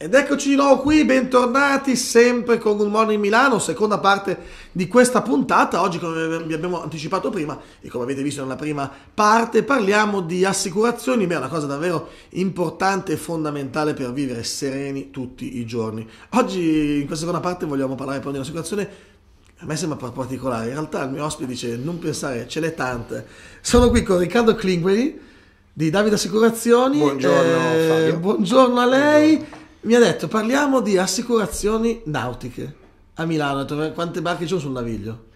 Ed eccoci di nuovo qui, bentornati sempre con Good Morning Milano, seconda parte di questa puntata. Oggi, come vi abbiamo anticipato prima e come avete visto nella prima parte, parliamo di assicurazioni, beh, è una cosa davvero importante e fondamentale per vivere sereni tutti i giorni. Oggi, in questa seconda parte, vogliamo parlare proprio di un'assicurazione a me sembra particolare, in realtà il mio ospite dice non pensare, ce n'è tante. Sono qui con Riccardo Klingweli di Davide Assicurazioni. Buongiorno, eh, buongiorno a lei. Buongiorno mi ha detto parliamo di assicurazioni nautiche a Milano. Quante barche ci sono sul naviglio?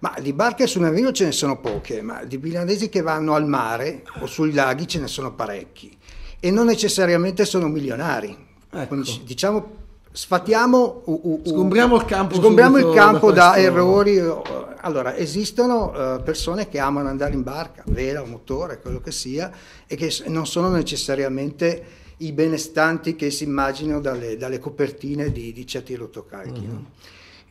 Ma di barche sul naviglio ce ne sono poche, ma di milanesi che vanno al mare o sui laghi ce ne sono parecchi e non necessariamente sono milionari. Ecco. Diciamo, sfatiamo... Uh, uh, sgombriamo il campo, sgombriamo il campo da, da errori. Allora, esistono uh, persone che amano andare in barca, vela, motore, quello che sia, e che non sono necessariamente i benestanti che si immaginano dalle, dalle copertine di, di certi rotocalchi. Mm-hmm. No?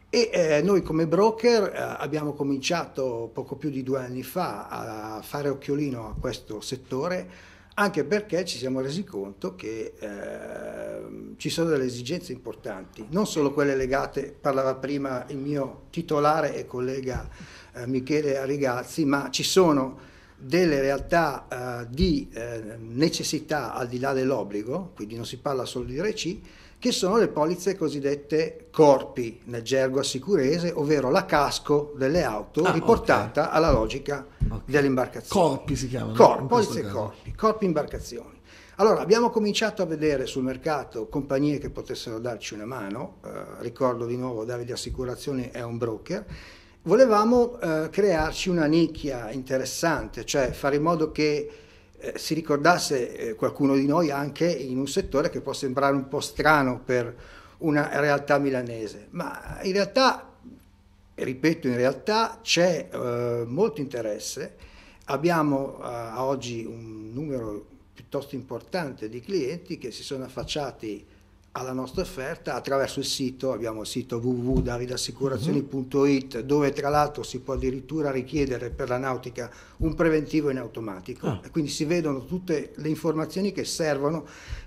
E eh, noi come broker eh, abbiamo cominciato poco più di due anni fa a fare occhiolino a questo settore, anche perché ci siamo resi conto che eh, ci sono delle esigenze importanti, non solo quelle legate, parlava prima il mio titolare e collega eh, Michele Arigazzi, ma ci sono delle realtà eh, di eh, necessità al di là dell'obbligo, quindi non si parla solo di RC, che sono le polizze cosiddette corpi nel gergo assicurese, ovvero la casco delle auto ah, riportata okay. alla logica okay. dell'imbarcazione. Corpi si chiamano. Cor- polizze corpi, corpi imbarcazioni. Allora, abbiamo cominciato a vedere sul mercato compagnie che potessero darci una mano, eh, ricordo di nuovo Davide Assicurazioni è un broker, volevamo eh, crearci una nicchia interessante, cioè fare in modo che eh, si ricordasse eh, qualcuno di noi anche in un settore che può sembrare un po' strano per una realtà milanese, ma in realtà, ripeto, in realtà c'è eh, molto interesse, abbiamo eh, a oggi un numero piuttosto importante di clienti che si sono affacciati alla nostra offerta attraverso il sito, abbiamo il sito www.davidassicurazioni.it mm. dove tra l'altro si può addirittura richiedere per la nautica un preventivo in automatico. Ah. Quindi si vedono tutte le informazioni che servono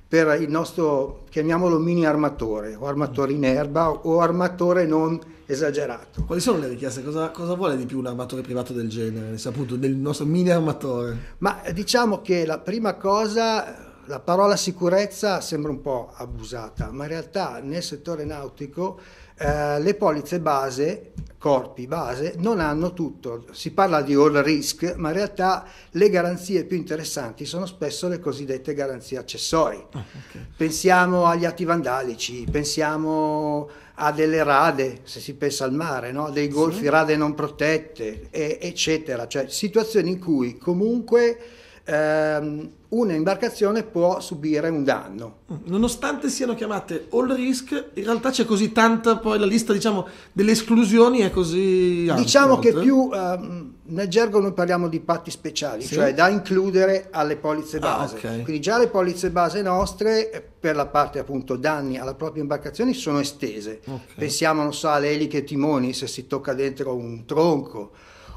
per il nostro, chiamiamolo mini armatore, o armatore in erba o armatore non esagerato. Quali sono le richieste? Cosa, cosa vuole di più un armatore privato del genere, appunto del nostro mini armatore? Ma eh, diciamo che la prima cosa la parola sicurezza sembra un po' abusata, ma in realtà nel settore nautico eh, le polizze base, corpi base, non hanno tutto. Si parla di all risk, ma in realtà le garanzie più interessanti sono spesso le cosiddette garanzie accessorie. Ah, okay. Pensiamo agli atti vandalici, pensiamo a delle rade, se si pensa al mare, no? dei golfi, sì. rade non protette, e, eccetera. Cioè situazioni in cui comunque ehm, una imbarcazione può subire un danno. Nonostante siano chiamate all risk, in realtà c'è così tanta, poi la lista diciamo, delle esclusioni è così ampia. Diciamo che più, ehm, nel gergo noi parliamo di patti speciali, sì. cioè da includere alle polizze ah, base. Ah, okay. Quindi già le polizze base nostre, eh, per la parte appunto danni alla propria imbarcazione, sono estese. Okay. Pensiamo, non so, alle eliche e timoni, se si tocca dentro un tronco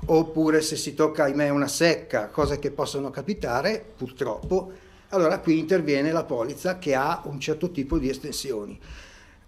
oppure se si tocca, ahimè, una secca, cose che possono capitare, purtroppo, allora qui interviene la polizza che ha un certo tipo di estensioni.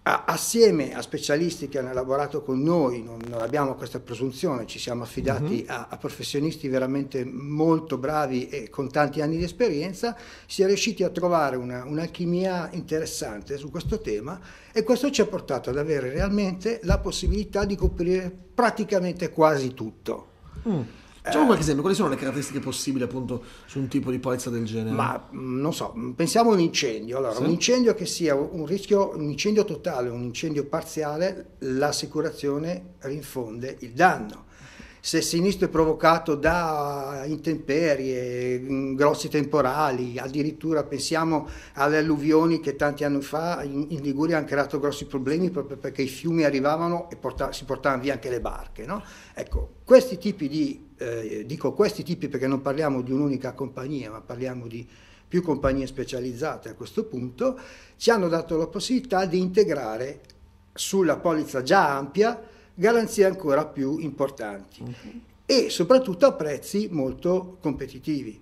Assieme a specialisti che hanno elaborato con noi, non, non abbiamo questa presunzione, ci siamo affidati uh-huh. a, a, professionisti veramente molto bravi e con tanti anni di esperienza, si è riusciti a trovare una, un'alchimia interessante su questo tema e questo ci ha portato ad avere realmente la possibilità di coprire praticamente quasi tutto. Mm. Facciamo eh. qualche esempio, quali sono le caratteristiche possibili appunto su un tipo di polizza del genere? Ma mm, non so, mm, pensiamo a un incendio. Allora, sì. un incendio che sia un rischio, un incendio totale, un incendio parziale, l'assicurazione rinfonde il danno se sinistro è provocato da intemperie, mm, grossi temporali, addirittura pensiamo alle alluvioni che tanti anni fa in, in Liguria hanno creato grossi problemi proprio perché i fiumi arrivavano e portav- si portavano via anche le barche. No? Ecco, questi tipi di, eh, dico questi tipi perché non parliamo di un'unica compagnia, ma parliamo di più compagnie specializzate a questo punto, ci hanno dato la possibilità di integrare sulla polizza già ampia garanzie ancora più importanti okay. e soprattutto a prezzi molto competitivi.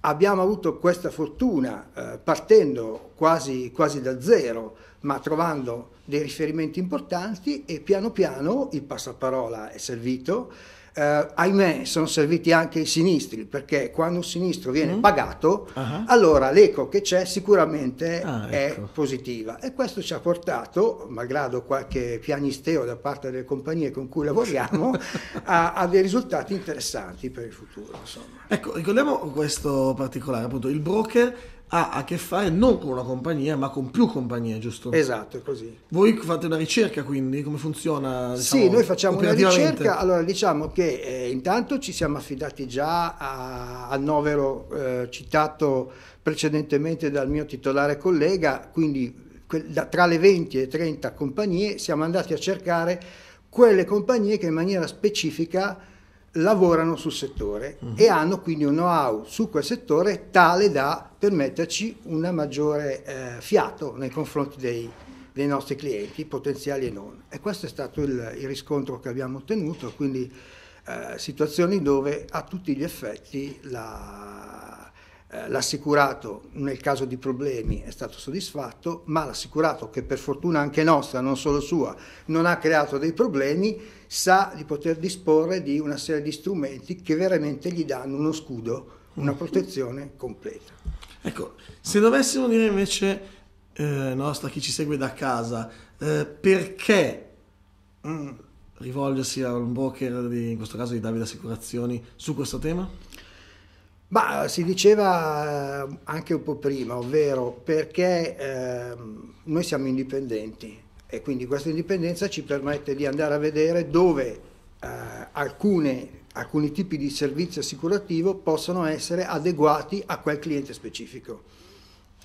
Abbiamo avuto questa fortuna eh, partendo quasi, quasi da zero, ma trovando dei riferimenti importanti e piano piano il passaparola è servito eh, ahimè, sono serviti anche i sinistri, perché quando un sinistro viene mm. pagato, uh-huh. allora l'eco che c'è sicuramente ah, è ecco. positiva. E questo ci ha portato, malgrado qualche pianisteo da parte delle compagnie con cui lavoriamo, a, a, dei risultati interessanti per il futuro. Insomma. Ecco, ricordiamo questo particolare, appunto, il broker ha a che fare non con una compagnia, ma con più compagnie, giusto? Esatto, è così. Voi fate una ricerca quindi, come funziona? Diciamo, sì, noi facciamo una ricerca, allora diciamo che eh, intanto ci siamo affidati già al novero eh, citato precedentemente dal mio titolare collega, quindi que- da, tra le 20 e 30 compagnie siamo andati a cercare quelle compagnie che in maniera specifica lavorano sul settore uh-huh. e hanno quindi un know-how su quel settore tale da permetterci un maggiore eh, fiato nei confronti dei, dei, nostri clienti potenziali e non. E questo è stato il, il riscontro che abbiamo ottenuto, quindi eh, situazioni dove a tutti gli effetti la, eh, l'assicurato nel caso di problemi è stato soddisfatto, ma l'assicurato che per fortuna anche nostra, non solo sua, non ha creato dei problemi, sa di poter disporre di una serie di strumenti che veramente gli danno uno scudo, una mm. protezione completa. Ecco, se dovessimo dire invece, eh, nostra, chi ci segue da casa, eh, perché... Mm, rivolgersi a un broker, di, in questo caso di Davide Assicurazioni, su questo tema? Ma si diceva eh, anche un po' prima, ovvero perché eh, noi siamo indipendenti e quindi questa indipendenza ci permette di andare a vedere dove eh, alcune, alcuni tipi di servizio assicurativo possono essere adeguati a quel cliente specifico,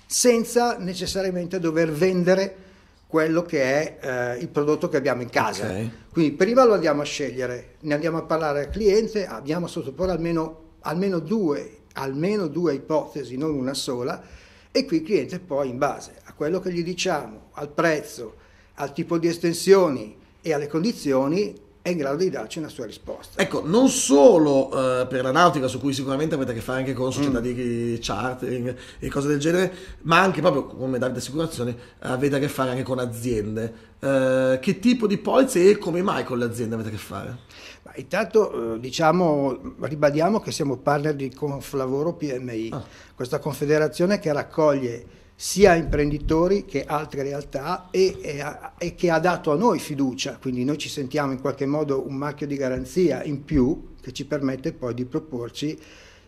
senza necessariamente dover vendere quello che è eh, il prodotto che abbiamo in casa. Okay. Quindi prima lo andiamo a scegliere, ne andiamo a parlare al cliente, abbiamo a sottoporre almeno almeno due, almeno due ipotesi, non una sola, e qui il cliente poi in base a quello che gli diciamo, al prezzo, al tipo di estensioni e alle condizioni è in grado di darci una sua risposta. Ecco, non solo eh, per la nautica, su cui sicuramente avete a che fare anche con società mm. di chartering e cose del genere, ma anche proprio come Davide Assicurazioni avete a che fare anche con aziende. Eh, che tipo di polizze e come mai con le aziende avete a che fare? Ma intanto eh, diciamo, ribadiamo che siamo partner di Conflavoro PMI, ah. questa confederazione che raccoglie sia imprenditori che altre realtà e, e, e, che ha dato a noi fiducia, quindi noi ci sentiamo in qualche modo un marchio di garanzia in più che ci permette poi di proporci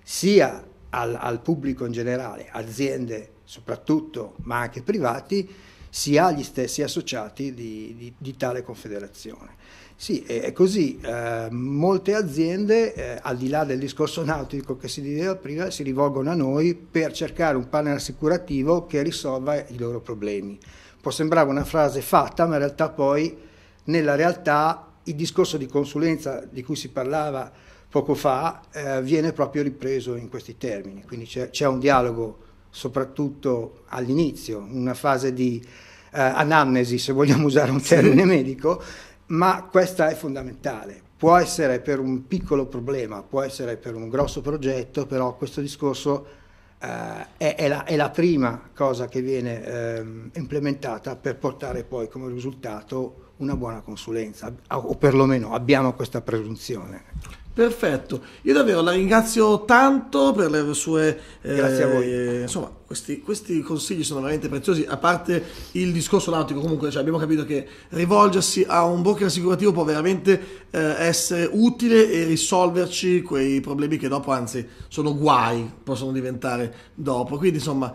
sia al, al pubblico in generale, aziende soprattutto, ma anche privati, sia agli stessi associati di, di, di tale confederazione. Sì, è così. Eh, molte aziende, eh, al di là del discorso nautico che si diceva prima, si rivolgono a noi per cercare un panel assicurativo che risolva i loro problemi. Può sembrare una frase fatta, ma in realtà poi nella realtà il discorso di consulenza di cui si parlava poco fa eh, viene proprio ripreso in questi termini. Quindi c'è, c'è un dialogo, soprattutto all'inizio, una fase di eh, anamnesi, se vogliamo usare un termine medico, ma questa è fondamentale. Può essere per un piccolo problema, può essere per un grosso progetto, però questo discorso eh, è, è, la, è, la, prima cosa che viene eh, implementata per portare poi come risultato una buona consulenza, o perlomeno abbiamo questa presunzione. Perfetto, io davvero la ringrazio tanto per le sue... Eh, Grazie a voi. Insomma, questi, questi, consigli sono veramente preziosi, a parte il discorso nautico, comunque cioè, abbiamo capito che rivolgersi a un broker assicurativo può veramente eh, essere utile e risolverci quei problemi che dopo, anzi, sono guai, possono diventare dopo. Quindi insomma,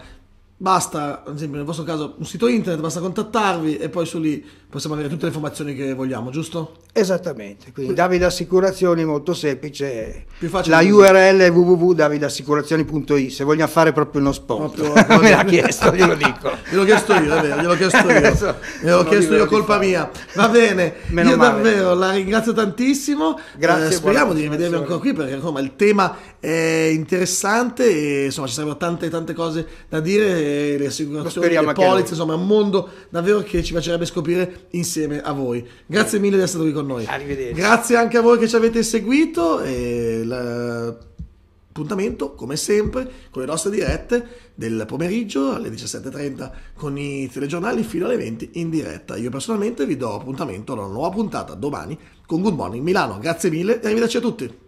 basta, ad esempio nel vostro caso, un sito internet, basta contattarvi e poi su lì possiamo avere tutte le informazioni che vogliamo, giusto? Esattamente, quindi Davide Assicurazioni molto semplice, Più facile la così. URL è www.davidassicurazioni.it se vogliamo fare proprio uno spot, proprio, me l'ha chiesto, glielo dico. Glielo ho chiesto io, è vero, gliel'ho chiesto io, glielo ho chiesto io colpa mia, va bene, Meno io male. davvero la ringrazio tantissimo, Grazie, eh, speriamo di rivedervi ancora qui perché insomma il tema è interessante e insomma ci sarebbero tante tante cose da dire, le assicurazioni, le polizze, insomma è un mondo davvero che ci piacerebbe scoprire insieme a voi. Grazie mille di essere qui con noi. Arrivederci. Grazie anche a voi che ci avete seguito. E l'appuntamento, come sempre, con le nostre dirette del pomeriggio alle 17.30 con i telegiornali fino alle 20 in diretta. Io personalmente vi do appuntamento alla nuova puntata domani con Good Morning Milano. Grazie mille e arrivederci a tutti.